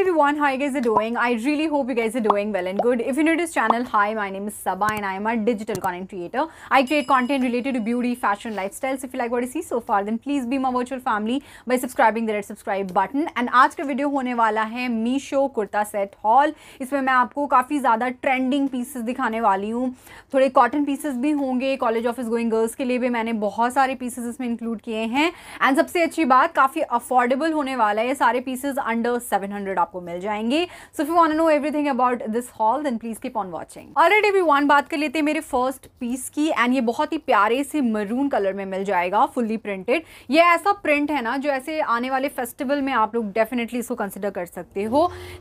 everyone, how you guys are doing? I really hope you guys are doing well and good. If you're new to this channel, hi, my name is Saba and I am a digital content creator. I create content related to beauty, fashion, lifestyle so If you like what you see so far, then please be my virtual family by subscribing the red subscribe button. And aaj ka video hone wala hai Meesho kurta set haul isme main aapko kafi zyada trending pieces dikhane wali hu thode cotton pieces bhi honge college office going girls के लिए भी मैंने बहुत सारे pieces इसमें include किए हैं and सबसे अच्छी बात काफ़ी अफोर्डेबल होने वाला है ये सारे पीसेज अंडर सेवन हंड्रेड आपको मिल जाएंगी so if you want know everything about this haul then please keep on watching already we one बात कर लेते हैं मेरे फर्स्ट पीस की एंड ये बहुत ही प्यारे से मरून कलर में मिल जाएगा फुल्ली प्रिंटेड ये ऐसा प्रिंट है ना जो ऐसे आने वाले फेस्टिवल में आप लोग डेफिनेटली इसको कंसिडर कर सकते हो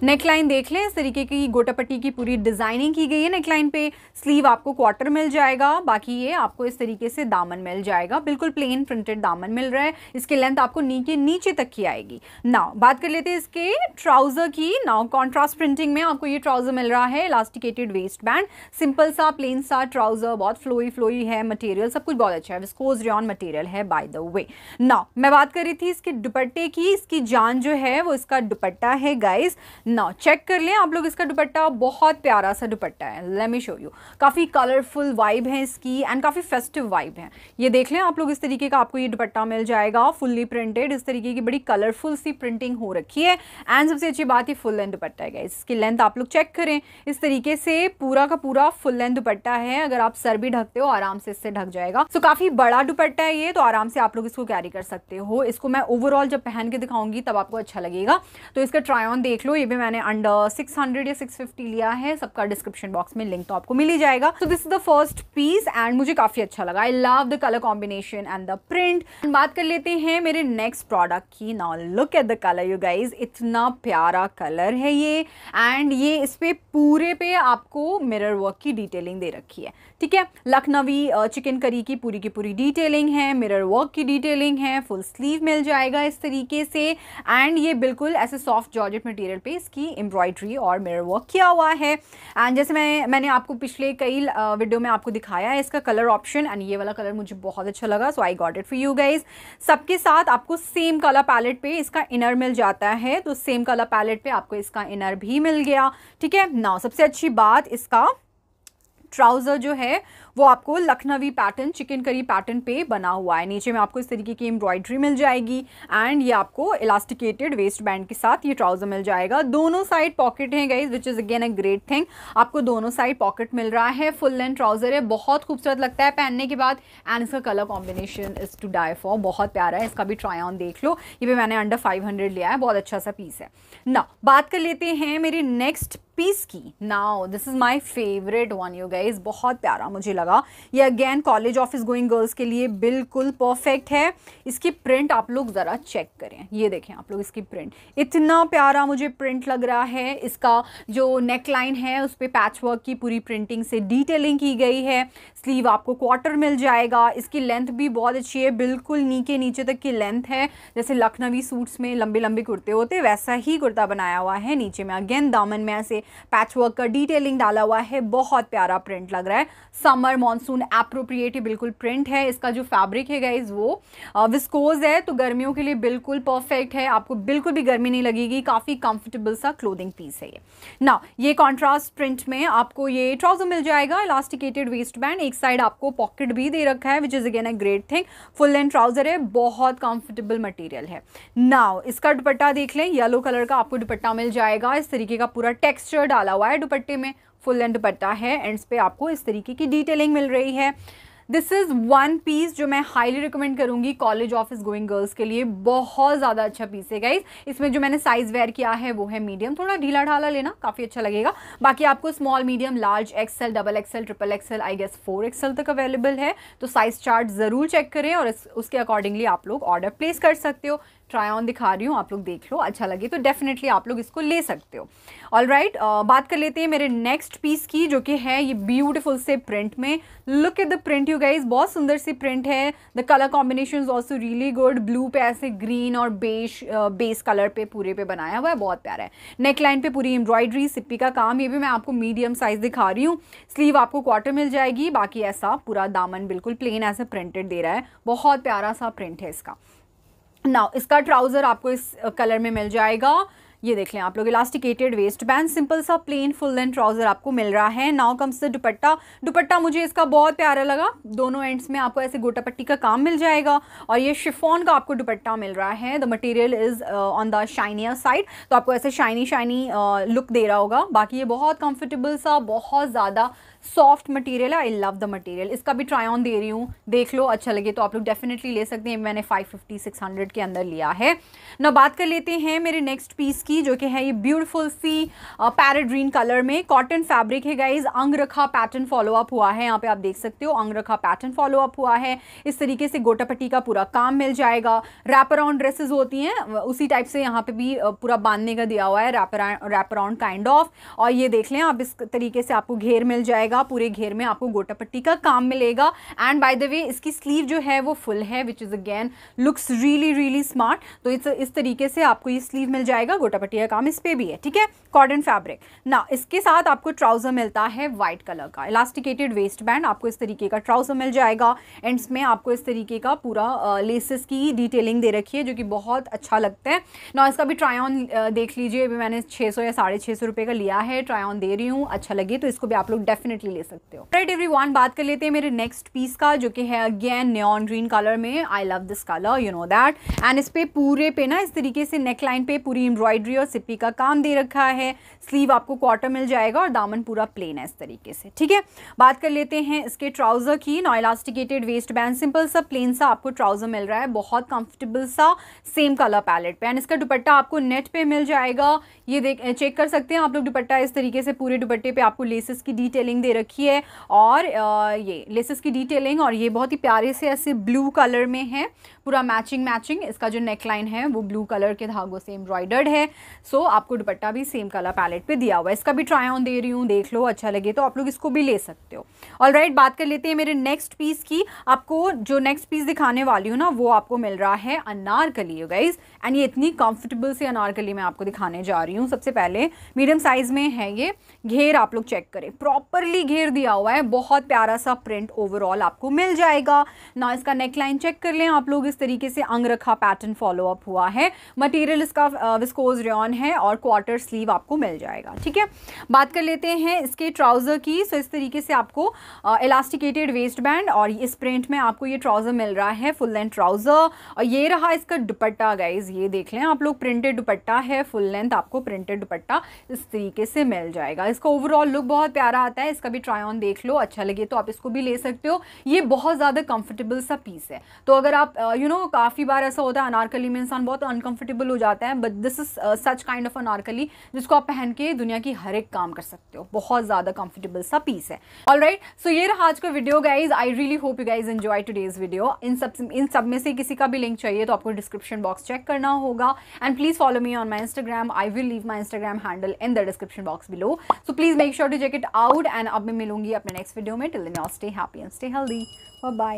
नेकलाइन देख लें इस तरीके की गोटापट्टी की पूरी डिजाइनिंग की गई है नेकलाइन पे स्लीव आपको क्वार्टर मिल जाएगा बाकी ये आपको इस तरीके से दामन मिल जाएगा बिल्कुल प्लेन प्रिंटेड दामन मिल रहा है इसके लेंथ आपको नी के नीचे तक की आएगी ना बात कर लेते हैं इसके ट्राउजर ट्राउज़र की नाउ कॉन्ट्रास्ट प्रिंटिंग में आपको ये ट्राउज़र मिल रहा है इलास्टिकेटेड वेस्ट बैंड सिंपल सा प्लेन सा ट्राउज़र बहुत फ्लोई फ्लोई है मटेरियल सब कुछ बहुत अच्छा है विस्कोज रियॉन मटेरियल है बाय द वे नाउ मैं बात कर रही थी इसके दुपट्टे की इसकी जान जो है वो इसका दुपट्टा है गाइज नाउ चेक कर लें आप लोग इसका दुपट्टा बहुत प्यारा सा दुपट्टा है लेट मी शो यू काफ़ी कलरफुल वाइब है इसकी एंड काफ़ी फेस्टिव वाइब है ये देख लें आप लोग इस तरीके का आपको ये दुपट्टा मिल जाएगा फुल्ली प्रिंटेड इस तरीके की बड़ी कलरफुल सी प्रिंटिंग हो रखी है एंड सबसे अच्छी बात ये फुल लेंथ दुपट्टा है गाइज इसकी लेंथ आप लोग चेक करें इस तरीके से पूरा का पूरा फुल लेंथ दुपट्टा है अगर आप सर भी ढकते हो आराम से इससे ढक जाएगा सो so, काफी बड़ा दुपट्टा है ये तो आराम से आप लोग इसको कैरी कर सकते हो इसको मैं ओवरऑल जब पहन के दिखाऊंगी तब आपको अच्छा लगेगा तो इसका ट्राई ऑन देख लो ये भी मैंने अंडर सिक्स या सिक्स लिया है सबका डिस्क्रिप्शन बॉक्स में लिंक तो आपको मिल ही जाएगा so this is the first piece and मुझे काफी अच्छा लगा I love the colour combination and the print बात कर लेते हैं मेरे नेक्स्ट प्रोडक्ट की now look at the colour you guys इतना प्यारा हरा कलर है ये एंड ये इस पर पूरे पे आपको मिरर वर्क की डिटेलिंग दे रखी है ठीक है लखनवी चिकन करी की पूरी की पूरी डिटेलिंग है मिरर वर्क की डिटेलिंग है फुल स्लीव मिल जाएगा इस तरीके से एंड ये बिल्कुल ऐसे सॉफ्ट जॉर्जेट मटेरियल पे इसकी एम्ब्रॉयड्री और मिरर वर्क किया हुआ है एंड जैसे मैं मैंने आपको पिछले कई वीडियो में आपको दिखाया है इसका कलर ऑप्शन एंड ये वाला कलर मुझे बहुत अच्छा लगा so I got it for you guys सबके साथ आपको सेम कलर पैलेट पे इसका इनर मिल जाता है तो सेम कलर पैलेट पे आपको इसका इनर भी मिल गया ठीक है ना सबसे अच्छी बात इसका ट्राउज़र जो है वो आपको Lucknowi pattern chikankari pattern पे बना हुआ है नीचे में आपको इस तरीके की एम्ब्रॉयडरी मिल जाएगी एंड ये आपको इलास्टिकेटेड वेस्ट बैंड के साथ ये ट्राउज़र मिल जाएगा दोनों साइड पॉकेट हैं guys which is again a great thing आपको दोनों साइड पॉकेट मिल रहा है फुल लेंथ ट्राउज़र है बहुत खूबसूरत लगता है पहनने के बाद एंड इसका colour combination is to die for बहुत प्यारा है इसका भी ट्राई ऑन देख लो ये भी मैंने अंडर फाइव लिया है बहुत अच्छा सा पीस है ना बात कर लेते हैं मेरे नेक्स्ट पीस की now this is my favourite one you guys बहुत प्यारा मुझे लगा लगा ये again college office going girls के लिए बिल्कुल परफेक्ट है इसकी प्रिंट आप लोग ज़रा चेक करें ये देखें आप लोग इसकी प्रिंट इतना प्यारा मुझे प्रिंट लग रहा है इसका जो नेक लाइन है उस पर पैच वर्क की पूरी प्रिंटिंग से डिटेलिंग की गई है स्लीव आपको क्वार्टर मिल जाएगा इसकी लेंथ भी बहुत अच्छी है बिल्कुल नी के नीचे तक की लेंथ है जैसे लखनवी सूट्स में लंबे लंबे कुर्ते होते वैसा ही कुर्ता बनाया हुआ है नीचे में अगेन दामन में ऐसे पैच वर्क का डिटेलिंग डाला हुआ है बहुत प्यारा प्रिंट लग रहा है समर मॉनसून एप्रोप्रिएट ही बिल्कुल प्रिंट है इसका जो फैब्रिक है गाइज वो विस्कोज है तो गर्मियों के लिए बिल्कुल परफेक्ट है आपको बिल्कुल भी गर्मी नहीं लगेगी काफ़ी कंफर्टेबल सा क्लोदिंग पीस है ये ना ये कॉन्ट्रास्ट प्रिंट में आपको ये ट्राउजर मिल जाएगा इलास्टिकेटेड वेस्ट बैंड एक साइड आपको पॉकेट भी दे रखा है which is again a great thing full length trouser है बहुत कंफर्टेबल मटेरियल है नाउ इसका दुपट्टा देख लें येलो कलर का आपको दुपट्टा मिल जाएगा इस तरीके का पूरा टेक्सचर डाला हुआ है दुपट्टे में फुल एंड दुपट्टा है एंड्स पे आपको इस तरीके की डिटेलिंग मिल रही है दिस इज़ वन पीस जो मैं हाईली रिकमेंड करूँगी कॉलेज ऑफिस गोइंग गर्ल्स के लिए बहुत ज़्यादा अच्छा पीस है गाइज इसमें जो मैंने साइज़ वेयर किया है वो है मीडियम थोड़ा ढीला ढाला लेना काफ़ी अच्छा लगेगा बाकी आपको small medium large XL double XL triple XL I guess four XL तक अवेलेबल है तो साइज़ चार्ट ज़रूर चेक करें और इस, उसके अकॉर्डिंगली आप लोग ऑर्डर प्लेस कर सकते हो ट्राई ऑन दिखा रही हूँ आप लोग देख लो अच्छा लगे तो डेफिनेटली आप लोग इसको ले सकते हो ऑल राइट right, uh, बात कर लेते हैं मेरे नेक्स्ट पीस की जो कि है ये ब्यूटिफुल से प्रिंट में look at the print you guys बहुत सुंदर सी प्रिंट है the colour combination is also really good blue पे ऐसे ग्रीन और बेस बेस कलर पे पूरे पे बनाया हुआ है बहुत प्यारा है नेक लाइन पे पूरी एम्ब्रॉयडरी सिप्पी का काम ये भी मैं आपको मीडियम साइज दिखा रही हूँ स्लीव आपको क्वार्टर मिल जाएगी बाकी ऐसा पूरा दामन बिल्कुल प्लेन ऐसे प्रिंटेड दे रहा है बहुत प्यारा सा प्रिंट है इसका नाउ इसका ट्राउज़र आपको इस कलर में मिल जाएगा ये देख लें आप लोग इलास्टिकेटेड वेस्ट बैंड सिंपल सा प्लेन फुल लेंथ ट्राउज़र आपको मिल रहा है now comes the dupatta dupatta मुझे इसका बहुत प्यारा लगा दोनों एंड्स में आपको ऐसे गोटा पट्टी का काम मिल जाएगा और ये शिफॉन का आपको दुपट्टा मिल रहा है the material is on the shinier side तो आपको ऐसे शाइनी शाइनी लुक दे रहा होगा बाकी ये बहुत कंफर्टेबल सा बहुत ज़्यादा सॉफ्ट मटेरियल है आई लव द मटेरियल इसका भी ट्राई ऑन दे रही हूँ देख लो अच्छा लगे तो आप लोग डेफिनेटली ले सकते हैं मैंने 550 600 के अंदर लिया है ना बात कर लेते हैं मेरे नेक्स्ट पीस की जो कि है ये ब्यूटीफुल सी पैरेट ग्रीन कलर में कॉटन फैब्रिक है guys angrakha pattern follow up हुआ है यहाँ पे आप देख सकते हो अंगरखा पैटर्न फॉलो अप हुआ है इस तरीके से गोटापट्टी का पूरा काम मिल जाएगा रैप अराउंड ड्रेसेज होती हैं उसी टाइप से यहाँ पे भी पूरा बांधने का दिया हुआ है wrap wrap around kind of और ये देख लें आप इस तरीके से आपको घेर मिल जाएगा पूरे घेर में आपको गोटापट्टी का काम मिलेगा एंड बाय द वे इसकी स्लीव जो है वो फुल है which is again looks really really smart तो इस तरीके से आपको ये स्लीव मिल जाएगा गोटा दुपट्टी का काम इस पर भी है ठीक है कॉटन फैब्रिक ना इसके साथ आपको ट्राउज़र मिलता है वाइट कलर का इलास्टिकेटेड वेस्ट बैंड आपको इस तरीके का ट्राउज़र मिल जाएगा एंड्स में आपको इस तरीके का पूरा लेसेस की डिटेलिंग दे रखी है जो कि बहुत अच्छा लगता है ना इसका भी ट्राई ऑन देख लीजिए अभी मैंने छः सौ या साढ़े छः सौ रुपये का लिया है ट्राई ऑन दे रही हूँ अच्छा लगे तो इसको भी आप लोग डेफिनेटली ले सकते हो राइट एवरी वन बात कर लेते हैं मेरे नेक्स्ट पीस का जो कि है अगेन न्योन ग्रीन कलर में I love this colour you know that and इस पर पूरे पे ना इस तरीके से नेकलाइन पे पूरी एम्ब्रॉयडरी एम्ब्रॉयडरी और सिप्पी का काम दे रखा है स्लीव आपको क्वार्टर मिल जाएगा और दामन पूरा प्लेन है इस तरीके से ठीक है बात कर लेते हैं इसके ट्राउज़र की now elasticated waist band simple सा प्लेन सा आपको ट्राउज़र मिल रहा है बहुत कंफर्टेबल सा सेम कलर पैलेट पे एंड इसका दुपट्टा आपको नेट पे मिल जाएगा ये देख चेक कर सकते हैं आप लोग दुपट्टा इस तरीके से पूरे दुपट्टे पे आपको लेसेस की डिटेलिंग दे रखी है और ये लेसेस की डिटेलिंग और ये बहुत ही प्यारे से ऐसे ब्लू कलर में है पूरा मैचिंग मैचिंग इसका जो नेकलाइन है वो ब्लू कलर के धागों से एम्ब्रॉयडर्ड है सो so, आपको दुपट्टा भी सेम कलर पैलेट पे दिया हुआ है इसका भी ट्राई ऑन दे रही हूँ देख लो अच्छा लगे तो आप लोग इसको भी ले सकते हो ऑल right, बात कर लेते हैं मेरे नेक्स्ट पीस की आपको जो नेक्स्ट पीस दिखाने वाली हूँ ना वो आपको मिल रहा है अनारकली गाइज एंड ये इतनी कंफर्टेबल से अनारकली मैं आपको दिखाने जा रही हूँ सबसे पहले मीडियम साइज़ में है ये घेर आप लोग चेक करें प्रॉपरली घेर दिया हुआ है बहुत प्यारा सा प्रिंट ओवरऑल आपको मिल जाएगा ना इसका नेक लाइन चेक कर लें आप लोग इस तरीके से अंग रखा पैटर्न फॉलोअप हुआ है मटेरियल इसका विस्कोज रेन है और क्वार्टर स्लीव आपको मिल जाएगा ठीक है बात कर लेते हैं इसके ट्राउज़र की सो इस तरीके से आपको इलास्टिकेटेड वेस्ट बैंड और इस प्रिंट में आपको ये ट्राउज़र मिल रहा है फुल लेंथ ट्राउज़र और ये रहा इसका दुपट्टा गाइज ये देख लें आप लोग प्रिंटेड दुपट्टा है फुल लेंथ आपको प्रिंटेड दुपट्टा इस तरीके से मिल जाएगा इसका ओवरऑल लुक बहुत प्यारा आता है इसका भी ट्राई ऑन देख लो अच्छा लगे तो आप इसको भी ले सकते हो ये बहुत ज़्यादा कंफर्टेबल सा पीस है तो अगर आप यू नो काफ़ी बार ऐसा होता है अनारकली में इंसान बहुत अनकंफर्टेबल हो जाता है but this is such kind of anarkali जिसको आप पहन के दुनिया की हर एक काम कर सकते हो बहुत ज़्यादा कंफर्टेबल सा पीस है ऑल राइट सो ये रहा आज का video guys I really hope you guys enjoy today's video इन सब इन सब में से किसी का भी लिंक चाहिए तो आपको डिस्क्रिप्शन बॉक्स चेक करना होगा and please follow me on my Instagram I will leave my Instagram handle in the description box below so please make sure to check it out and अब मैं मिलूंगी अपने next video में till then stay happy and stay healthy bye